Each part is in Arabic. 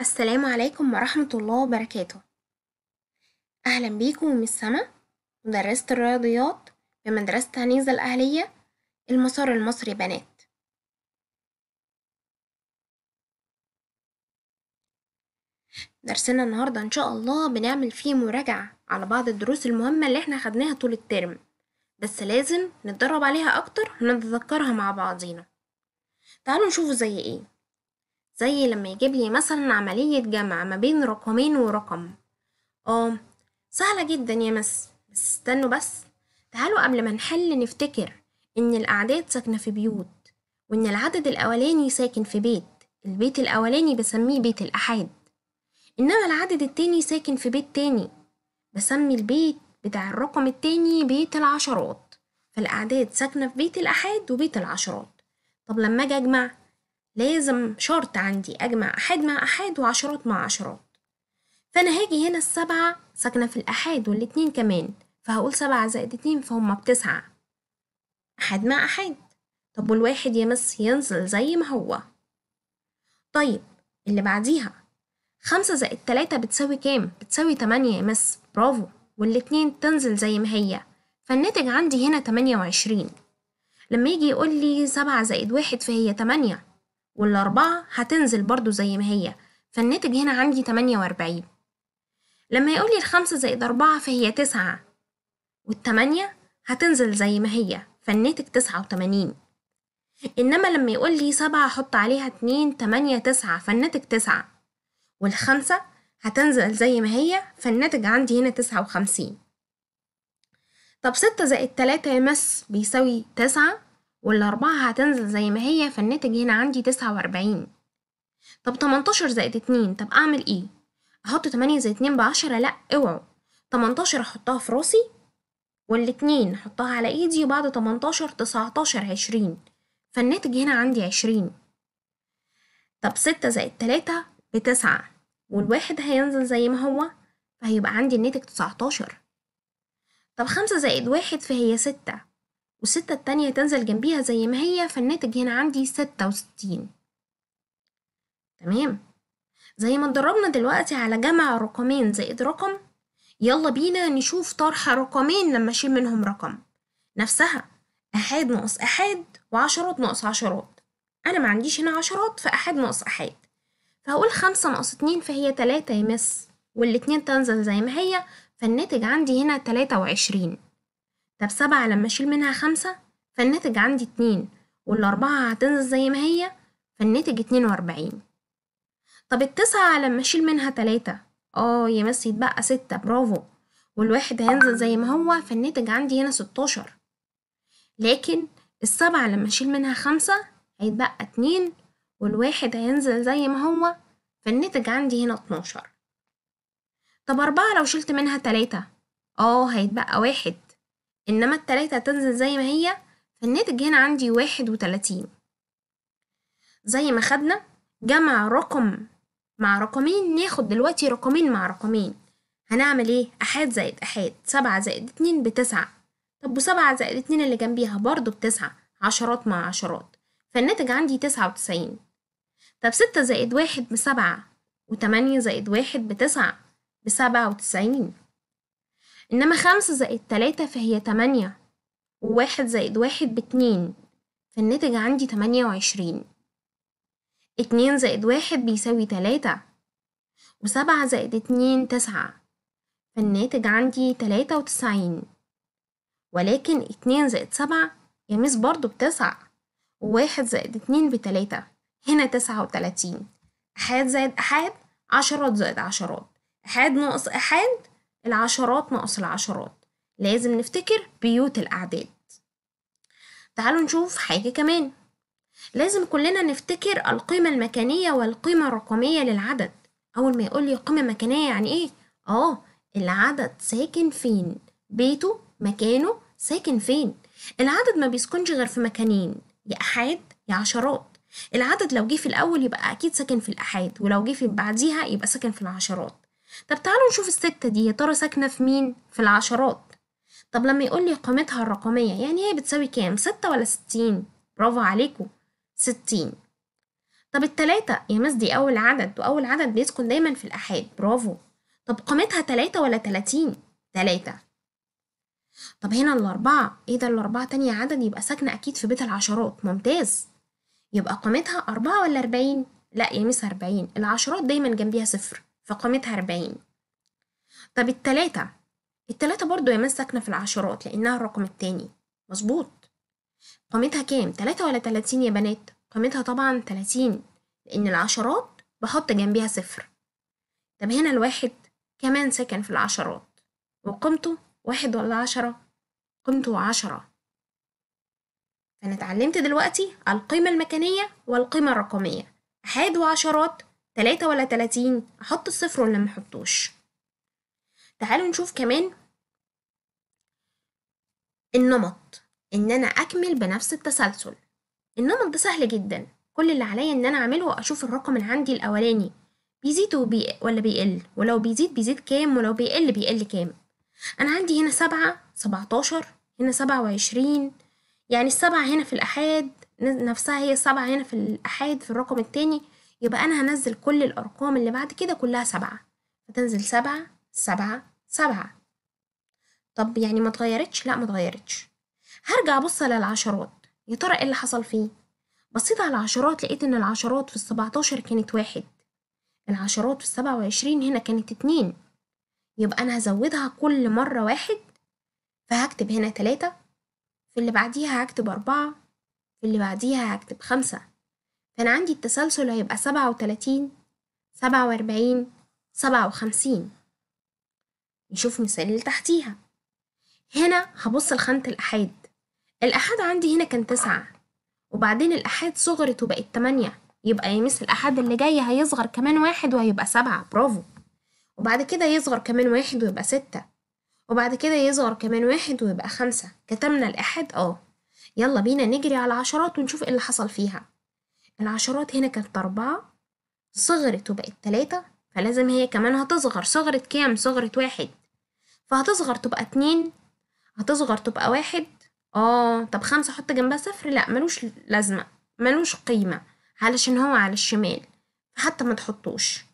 السلام عليكم ورحمة الله وبركاته أهلا بيكم من السما مدرسة الرياضيات بمدرسة عنيزة الأهلية المسار المصري بنات درسنا النهاردة إن شاء الله بنعمل فيه مراجعة على بعض الدروس المهمة اللي احنا خدناها طول الترم بس لازم نتدرب عليها أكتر ونتذكرها مع بعضينا تعالوا نشوفوا زي ايه زي لما يجيب لي مثلا عملية جمع ما بين رقمين ورقم اه سهلة جدا يا مس بس استنوا بس تعالوا قبل ما نحل نفتكر إن الأعداد ساكنة في بيوت وإن العدد الأولاني ساكن في بيت البيت الأولاني بسميه بيت الأحاد إنما العدد التاني ساكن في بيت تاني بسمي البيت بتاع الرقم التاني بيت العشرات فالأعداد ساكنة في بيت الأحاد وبيت العشرات طب لما أجي أجمع لازم شرط عندي أجمع أحاد مع أحاد وعشرات مع عشرات فأنا هاجي هنا السبعة ساكنة في الأحاد والاتنين كمان فهقول سبعة زائد اتنين فهم بتسعة أحد مع أحد طب والواحد يا مس ينزل زي ما هو طيب اللي بعديها خمسة زائد تلاتة بتساوي كام؟ بتساوي تمانية يا مس برافو والاتنين تنزل زي ما هي فالناتج عندي هنا تمانية وعشرين لما يجي يقول لي سبعة زائد واحد فهي تمانية والأربعة هتنزل برضو زي ما هي فالناتج هنا عندي تمانية وأربعين لما يقولي الخمسة زائد أربعة فهي تسعة والتمانية هتنزل زي ما هي فالناتج تسعة وتمانين إنما لما يقولي سبعة حط عليها اتنين تمانية تسعة فالناتج تسعة والخمسة هتنزل زي ما هي فالناتج عندي هنا تسعة وخمسين طب ستة زائد تلاتة يمس بيساوي تسعة والأربعة هتنزل زي ما هي فالناتج هنا عندي تسعة وأربعين طب تمنتاشر زائد اتنين طب أعمل إيه؟ أحط تمانية زائد اتنين بعشرة لأ اوعوا تمنتاشر أحطها في راسي والاتنين أحطها على إيدي وبعد تمنتاشر تسعتاشر عشرين فالناتج هنا عندي عشرين طب ستة زائد تلاتة بتسعة والواحد هينزل زي ما هو فهيبقى عندي الناتج تسعتاشر طب خمسة زائد واحد فهي ستة والستة التانية تنزل جنبيها زي ما هي فالناتج هنا عندي ستة وستين تمام زي ما اتدربنا دلوقتي على جمع رقمين زائد رقم يلا بينا نشوف طرح رقمين لما اشيل منهم رقم نفسها احاد ناقص احاد وعشرات ناقص عشرات انا ما عنديش هنا عشرات فاحاد ناقص احاد فهقول خمسة ناقص اتنين فهي تلاتة يمس والاتنين تنزل زي ما هي فالناتج عندي هنا تلاتة وعشرين طب سبعة لما أشيل منها خمسة فالناتج عندي اتنين والأربعة هتنزل زي ما هي فالناتج اتنين وأربعين طب التسعة لما أشيل منها تلاتة اه يا مس يتبقى ستة برافو والواحد هينزل زي ما هو فالناتج عندي هنا ستاشر لكن السبعة لما أشيل منها خمسة هيتبقى اتنين والواحد هينزل زي ما هو فالناتج عندي هنا اتناشر طب أربعة لو شلت منها تلاتة اه هيتبقى واحد إنما التلاتة تنزل زي ما هي فالناتج هنا عندي واحد وتلاتين زي ما خدنا جمع رقم مع رقمين ناخد دلوقتي رقمين مع رقمين هنعمل ايه؟ أحاد زائد أحاد سبعة زائد اتنين بتسعة طب وسبعة زائد اتنين اللي جنبيها برضه بتسعة عشرات مع عشرات فالناتج عندي تسعة وتسعين طب ستة زائد واحد بسبعة وتمانية زائد واحد بتسعة بسبعة وتسعين إنما خمسة زائد تلاتة فهي تمانية وواحد زائد واحد باتنين فالناتج عندي تمانية وعشرين اتنين زائد واحد بيساوي تلاتة وسبعة زائد اتنين تسعة فالناتج عندي تلاتة وتسعين ولكن اتنين زائد سبعة يميز برضو بتسعة وواحد زائد اتنين بتلاتة هنا تسعة وتلاتين أحاد زائد أحاد عشرات زائد عشرات أحاد ناقص أحاد العشرات ناقص العشرات لازم نفتكر بيوت الأعداد تعالوا نشوف حاجة كمان لازم كلنا نفتكر القيمة المكانية والقيمة الرقمية للعدد أول ما يقول لي قيمة مكانية يعني إيه؟ آه العدد ساكن فين بيته مكانه ساكن فين العدد ما بيسكنش غير في مكانين يا أحاد يا عشرات العدد لو جه في الأول يبقى أكيد ساكن في الأحاد ولو جه في بعديها يبقى ساكن في العشرات طب تعالوا نشوف الستة دي يا ترى ساكنة في مين في العشرات طب لما يقولي قيمتها الرقمية يعني هي بتساوي كام ستة ولا ستين برافو عليكم ستين طب التلاتة يا مس دي أول عدد وأول عدد بيسكن دايما في الأحاد برافو طب قيمتها تلاتة ولا تلاتين تلاتة طب هنا الأربعة إيه ده الأربعة تانية عدد يبقى ساكنة أكيد في بيت العشرات ممتاز يبقى قيمتها أربعة ولا أربعين؟ لأ يا ميس أربعين العشرات دايما جنبيها صفر فقيمتها أربعين طب التلاتة التلاتة برضو يا مان ساكنة في العشرات لأنها الرقم التاني مظبوط قيمتها كام تلاتة ولا تلاتين يا بنات قيمتها طبعا تلاتين لأن العشرات بحط جنبيها صفر طب هنا الواحد كمان ساكن في العشرات وقيمته واحد ولا عشرة قيمته عشرة فأنا اتعلمت دلوقتي القيمة المكانية والقيمة الرقمية أحاد وعشرات تلاتة ولا تلاتين أحط الصفر ولا محطوش تعالوا نشوف كمان النمط إن أنا أكمل بنفس التسلسل النمط ده سهل جدا كل اللي عليا إن أنا أعمله أشوف الرقم اللي عندي الأولاني بيزيد وبي... ولا بيقل ولو بيزيد بيزيد كام ولو بيقل بيقل كام أنا عندي هنا سبعة سبعتاشر هنا سبعة وعشرين يعني السبعة هنا في الأحاد نفسها هي السبعة هنا في الأحاد في الرقم التاني يبقى أنا هنزل كل الأرقام اللي بعد كده كلها سبعة فتنزل سبعة سبعة سبعة طب يعني ما تغيرتش؟ لا ما تغيرتش هرجع أبص على العشرات يا ترى ايه اللي حصل فيه بصيت على العشرات لقيت إن العشرات في السبعتاشر كانت واحد العشرات في السبعة وعشرين هنا كانت اتنين يبقى أنا هزودها كل مرة واحد فهكتب هنا تلاتة في اللي بعديها هكتب أربعة في اللي بعديها هكتب خمسة كان عندي التسلسل هيبقى سبعة وتلاتين سبعة وأربعين سبعة وخمسين نشوف مثال اللي تحتيها هنا هبص لخانة الأحاد الأحاد عندي هنا كان تسعة وبعدين الأحاد صغرت وبقت تمانية يبقى يمس الأحاد اللي جاي هيصغر كمان واحد وهيبقى سبعة برافو وبعد كده يصغر كمان واحد ويبقى ستة وبعد كده يصغر كمان واحد ويبقى خمسة كتمنا الأحاد اه يلا بينا نجري على العشرات ونشوف ايه اللي حصل فيها العشرات هنا كانت أربعة صغرت وبقت تلاتة فلازم هي كمان هتصغر صغرت كام؟ صغرت واحد فهتصغر تبقى اتنين هتصغر تبقى واحد اه طب خمسة حط جنبها صفر لأ ملوش لازمة ملوش قيمة علشان هو على الشمال فحتى ما تحطوش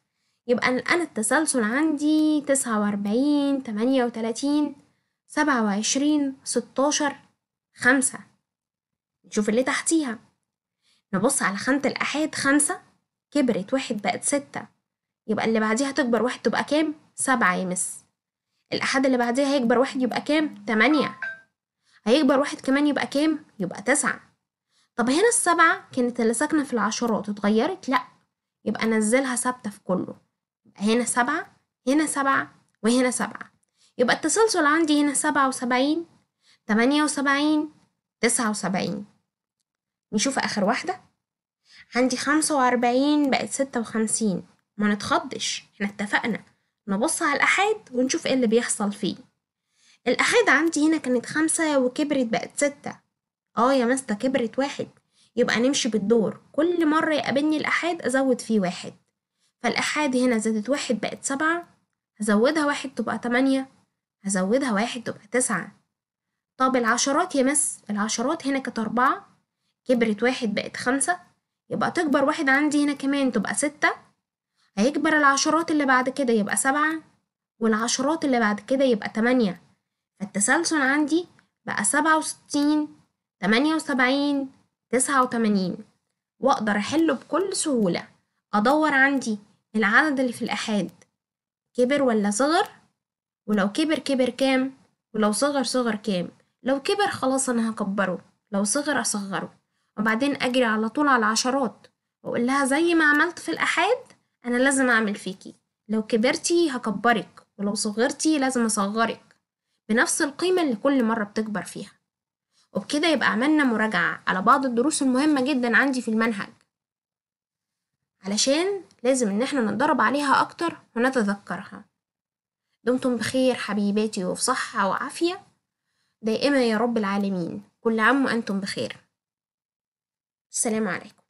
يبقى أنا التسلسل عندي تسعة وأربعين تمانية وتلاتين سبعة وعشرين ستاشر خمسة نشوف اللي تحتيها نبص على خانة الآحاد خمسة كبرت واحد بقت ستة يبقى اللي بعديها تكبر واحد تبقى كام؟ سبعة يا مس الأحد اللي بعديها هيكبر واحد يبقى كام؟ تمانية هيكبر واحد كمان يبقى كام؟ يبقى تسعة طب هنا السبعة كانت اللي ساكنة في العشرات اتغيرت؟ لأ يبقى نزلها ثابتة في كله يبقى هنا سبعة هنا سبعة وهنا سبعة يبقى التسلسل عندي هنا سبعة وسبعين تمانية وسبعين تسعة وسبعين نشوف آخر واحدة عندي خمسة وأربعين بقت ستة وخمسين ما نتخضش احنا اتفقنا نبص على الأحاد ونشوف ايه اللي بيحصل فيه الأحاد عندي هنا كانت خمسة وكبرت بقت ستة اه يا مستر كبرت واحد يبقى نمشي بالدور كل مرة يقابلني الأحاد أزود فيه واحد فالأحاد هنا زادت واحد بقت سبعة هزودها واحد تبقى تمانية هزودها واحد تبقى تسعة طب العشرات يا مس العشرات هنا كانت أربعة كبرت واحد بقت خمسة يبقى تكبر واحد عندي هنا كمان تبقى ستة هيكبر العشرات اللي بعد كده يبقى سبعة والعشرات اللي بعد كده يبقى تمانية فالتسلسل عندي بقى سبعة وستين تمانية وسبعين تسعة وتمانين وأقدر أحله بكل سهولة أدور عندي العدد اللي في الأحاد كبر ولا صغر ولو كبر كبر كام ولو صغر صغر كام لو كبر خلاص أنا هكبره لو صغر أصغره وبعدين أجري على طول على العشرات وأقول لها زي ما عملت في الأحاد أنا لازم أعمل فيكي لو كبرتي هكبرك ولو صغرتي لازم أصغرك بنفس القيمة اللي كل مرة بتكبر فيها وبكده يبقى عملنا مراجعة على بعض الدروس المهمة جدا عندي في المنهج علشان لازم إن احنا نتدرب عليها أكتر ونتذكرها دمتم بخير حبيباتي وفي صحة وعافية دائما يا رب العالمين كل عام وأنتم بخير السلام عليكم